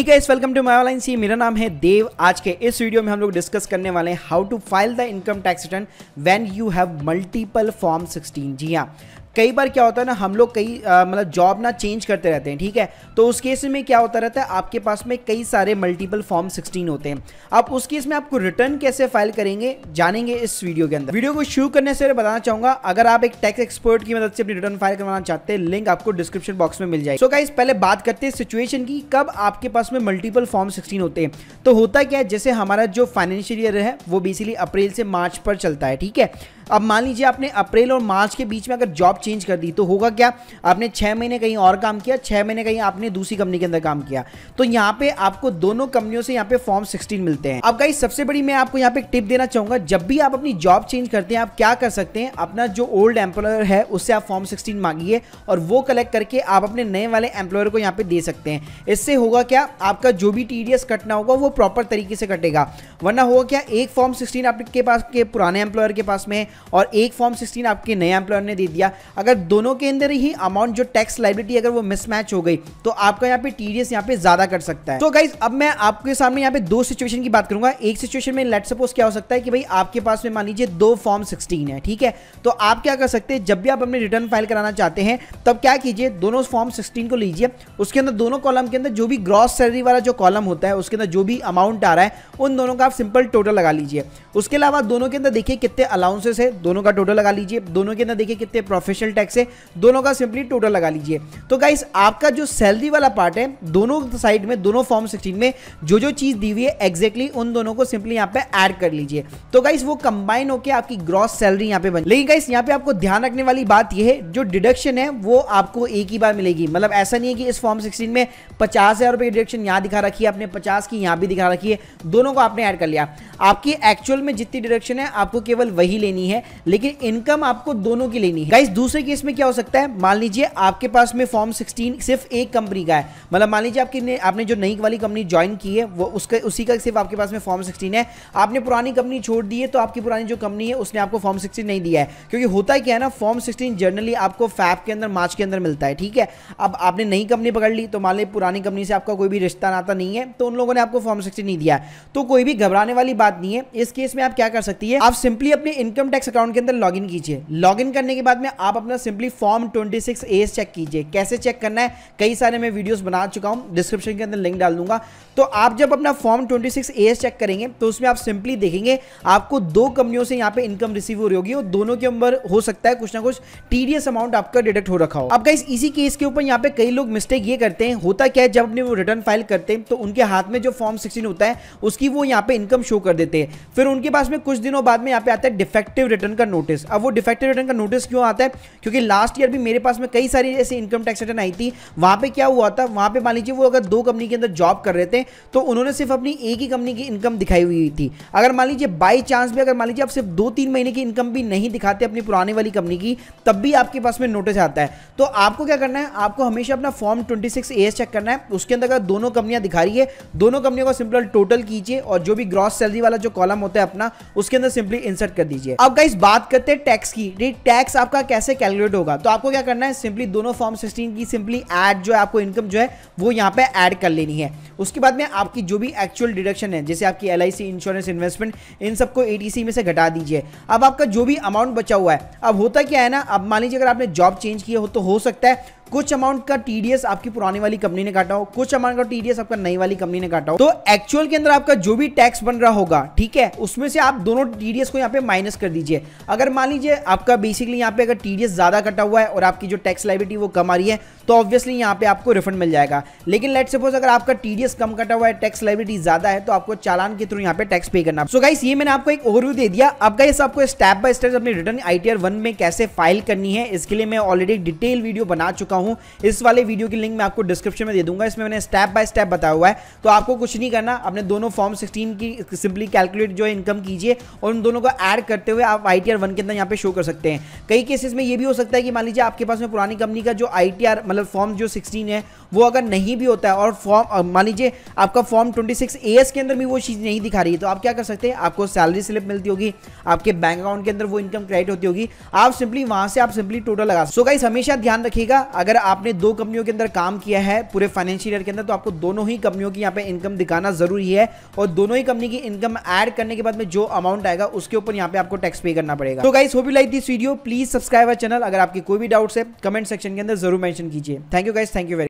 है इस welcome to my सी मेरा नाम है देव आज के इस वीडियो में हम लोग डिस्कस करने वाले हैं how to file the income tax return when you have multiple form 16 जी हाँ कई बार क्या होता है ना हम लोग कई मतलब जॉब ना चेंज करते रहते हैं ठीक है तो उस केस में क्या होता रहता है आपके पास में कई सारे मल्टीपल फॉर्म 16 होते हैं अब उस केस में आपको रिटर्न कैसे फाइल करेंगे जानेंगे इस वीडियो के अंदर वीडियो को शुरू करने से बताना चाहूंगा अगर आप एक टैक्स एक्सपर्ट की मदद से अपनी रिटर्न फाइल करवाना चाहते हैं लिंक आपको डिस्क्रिप्शन बॉक्स में मिल जाएगी सो गाइस पहले बात करते हैं सिचुएशन की कब आपके पास में मल्टीपल फॉर्म सिक्सटीन होते हैं तो होता क्या है जैसे हमारा जो फाइनेंशियल ईयर है वो बेसिकली अप्रैल से मार्च पर चलता है ठीक है अब मान लीजिए आपने अप्रैल और मार्च के बीच में अगर जॉब चेंज कर दी तो होगा क्या आपने छः महीने कहीं और काम किया छः महीने कहीं आपने दूसरी कंपनी के अंदर काम किया तो यहाँ पे आपको दोनों कंपनियों से यहाँ पे फॉर्म सिक्सटीन मिलते हैं अब गाइस सबसे बड़ी मैं आपको यहाँ पे टिप देना चाहूंगा जब भी आप अपनी जॉब चेंज करते हैं आप क्या कर सकते हैं अपना जो ओल्ड एम्प्लॉयर है उससे आप फॉर्म सिक्सटीन मांगिए और वो कलेक्ट करके आप अपने नए वाले एम्प्लॉयर को यहाँ पे दे सकते हैं इससे होगा क्या आपका जो भी टी कटना होगा वो प्रॉपर तरीके से कटेगा वरना होगा क्या एक फॉर्म सिक्सटीन आपके पास के पुराने एम्प्लॉयर के पास में और एक फॉर्म सिक्सटीन आपके नए एम्प्लॉयर ने दे दिया अगर दोनों के अंदर ही अमाउंट जो टैक्स लाइबिलिटी अगर वो मिसमैच हो गई तो आपका यहाँ पे टीडीएस यहाँ पे ज्यादा कर सकता है तो गाइज अब मैं आपके सामने यहाँ पे दो सिचुएशन की बात करूंगा एक सिचुएशन में लेट सपोज क्या हो सकता है कि भाई आपके पास में मान लीजिए दो फॉर्म सिक्सटीन है ठीक है तो आप क्या कर सकते हैं जब भी आप अपने रिटर्न फाइल कराना चाहते हैं तब क्या कीजिए दोनों फॉर्म सिक्सटीन को लीजिए उसके अंदर दोनों कॉलम के अंदर जो भी ग्रॉस सैलरी वाला जो कॉलम होता है उसके अंदर जो भी अमाउंट आ रहा है उन दोनों का आप सिंपल टोटल लगा लीजिए उसके अलावा दोनों के अंदर देखिए कितने अलाउंसेस है दोनों का टोटल लगा लीजिए दोनों के अंदर देखिए कितने प्रोफेशनल टैक्स है दोनों का सिंपली टोटल लगा लीजिए तो गाइस आपका जो सैलरी वाला पार्ट है दोनों साइड में दोनों फॉर्म सिक्सटीन में जो जो चीज़ दी हुई है एक्जैक्टली उन दोनों को सिंपली यहाँ पे एड कर लीजिए तो गाइस वो कंबाइन होकर आपकी ग्रॉस सैलरी यहाँ पे बन लेकिन गाइस यहाँ पे आपको ध्यान रखने वाली बात यह है जो डिडक्शन है वो आपको एक ही बार मिलेगी मतलब ऐसा नहीं है कि इस फॉर्म सिक्सटीन में पचास हज़ार रुपये डिडक्शन यहाँ दिखा रखी है आपने पचास की यहाँ भी दिखा रखी है दोनों को आपने ऐड कर लिया आपकी एक्चुअल में जितनी डिडक्शन है आपको केवल वही लेनी है है लेकिन इनकम आपको दोनों की लेनी है गाइस दूसरे केस में क्या हो सकता है मान लीजिए आपके पास में फॉर्म सिक्सटीन सिर्फ एक कंपनी का है मतलब मान लीजिए आपकी आपने जो नई वाली कंपनी ज्वाइन की है वो उसका उसी का सिर्फ आपके पास में फॉर्म सिक्सटीन है आपने पुरानी कंपनी छोड़ दी है तो आपकी पुरानी जो कंपनी है उसने आपको फॉर्म सिक्सटीन नहीं दिया है क्योंकि होता है क्या है ना फॉर्म सिक्सटीन जनरली आपको फैप के अंदर मार्च के अंदर मिलता है ठीक है अब आपने नई कंपनी पकड़ ली तो मान ली पुरानी कंपनी से आपका कोई भी रिश्ता नाता नहीं है तो उन लोगों ने आपको फॉर्म सिक्सटीन नहीं दिया तो कोई भी घबराने वाली बात नहीं है इस केस में आप क्या कर सकती है आप सिंपली अपने इनकम टैक्स एक्स अकाउंट के अंदर लॉगिन कीजिए लॉगिन करने के बाद में आप अपना simply form twenty six S check कीजिए कैसे चेक करना है कई सारे मैं वीडियोस बना चुका हूँ डिस्क्रिप्शन के अंदर लिंक डाल दूंगा तो आप जब अपना form twenty six S check करेंगे तो उसमें आप सिंपली देखेंगे आपको दो कंपनियों से यहाँ पे इनकम रिसीव हो रही होगी और दोनों के अंदर हो सकता है कुछ ना कुछ टी अमाउंट आपका डिडक्ट हो रखा हो अब गाइस इसी केस के ऊपर यहाँ पे कई लोग मिस्टेक ये करते हैं होता क्या है जब अपने वो रिटर्न फाइल करते हैं तो उनके हाथ में जो फॉर्म सिक्सटीन होता है उसकी वो यहाँ पे इनकम शो कर देते हैं फिर उनके पास में कुछ दिनों बाद में यहाँ पे आता है डिफेक्टिव रिटर्न का नोटिस अब वो डिफेक्टिव रिटर्न का नोटिस क्यों आता है क्योंकि लास्ट ईयर भी मेरे पास में कई सारी ऐसी इनकम टैक्स रिटर्न आई थी वहां पे क्या हुआ था वहां पे मान लीजिए वो अगर दो कंपनी के अंदर जॉब कर रहे थे तो उन्होंने सिर्फ अपनी एक ही कंपनी की इनकम दिखाई हुई थी अगर मान लीजिए बाई चांस भी अगर मान लीजिए आप सिर्फ दो तीन महीने की इनकम भी नहीं दिखाते अपनी पुराने वाली कंपनी की तब भी आपके पास में नोटिस आता है तो आपको क्या करना है आपको हमेशा अपना फॉर्म ट्वेंटी सिक्स चेक करना है उसके अंदर अगर दोनों कंपनियां दिखा रही है दोनों कंपनियों का सिंपल टोटल कीजिए और जो भी ग्रॉस सैलरी वाला जो कॉलम होता है अपना उसके अंदर सिंपली इंसर्ट कर दीजिए अब गाइस बात करते हैं टैक्स की टैक्स आपका कैसे कैलकुलेट होगा तो आपको क्या करना है सिंपली दोनों फॉर्म सिक्सटीन की सिंपली एड जो है आपको इनकम जो है वो यहाँ पे ऐड कर लेनी है उसके बाद में आपकी जो भी एक्चुअल डिडक्शन है जैसे आपकी एल इंश्योरेंस इन्वेस्टमेंट इन सबको ए में से घटा दीजिए अब आपका जो भी अमाउंट बचा हुआ है अब होता क्या है ना अब मान लीजिए अगर आपने जॉब चेंज किया हो तो हो सकता है कुछ अमाउंट का टीडीएस आपकी पुराने वाली कंपनी ने काटा हो कुछ अमाउंट का टीडीएस आपका नई वाली कंपनी ने काटा हो तो एक्चुअल के अंदर आपका जो भी टैक्स बन रहा होगा ठीक है उसमें से आप दोनों टीडीएस को यहाँ पे माइनस कर दीजिए अगर मान लीजिए आपका बेसिकली यहाँ पे अगर टीडीएस ज्यादा कटा हुआ है और आपकी जो टैक्स लाइबिलिटी वो कम आ रही है तो ऑब्वियसली यहाँ पे आपको रिफंड मिल जाएगा लेकिन लेट सपोज अगर आपका टीडीएस कम कटा हुआ है टैक्स लाइबिलिटी ज्यादा है तो आपको चालान के थ्रू यहाँ पे टैक्स पे करना सो गाइस ये मैंने आपको एक ओवरव्यू दे दिया अब गाइस आपको स्टेप बाय स्टेप अपनी रिटर्न आईटीआर वन में कैसे फाइल करनी है इसके लिए मैं ऑलरेडी डिटेल वीडियो बना चुका हूँ हूं इस वाले वीडियो की लिंक मैं आपको डिस्क्रिप्शन में दे दूंगा इसमें मैंने स्टेप बाय स्टेप बताया हुआ है तो आपको कुछ नहीं करना अपने दोनों फॉर्म सिक्सटीन की सिंपली कैलकुलेट जो है इनकम कीजिए और उन दोनों को ऐड करते हुए आप आई टी के अंदर यहाँ पे शो कर सकते हैं कई केसेस में ये भी हो सकता है कि मान लीजिए आपके पास में पुरानी कंपनी का जो आई मतलब फॉर्म जो सिक्सटीन है वो अगर नहीं भी होता है और फॉर्म मान लीजिए आपका फॉर्म ट्वेंटी सिक्स के अंदर भी वो चीज़ नहीं दिखा रही है तो आप क्या कर सकते हैं आपको सैलरी स्लिप मिलती होगी आपके बैंक अकाउंट के अंदर वो इनकम क्रेडिट होती होगी आप सिंपली वहां से आप सिंपली टोटल लगा सो so गाइस हमेशा ध्यान रखिएगा अगर अगर आपने दो कंपनियों के अंदर काम किया है पूरे फाइनेंशियल ईयर के अंदर तो आपको दोनों ही कंपनियों की यहाँ पे इनकम दिखाना जरूरी है और दोनों ही कंपनी की इनकम ऐड करने के बाद में जो अमाउंट आएगा उसके ऊपर यहाँ पे आपको टैक्स पे करना पड़ेगा तो guys hope you like this video please subscribe our channel अगर आपकी कोई भी डाउट्स है कमेंट सेक्शन के अंदर जरूर मेंशन कीजिए thank you guys thank you very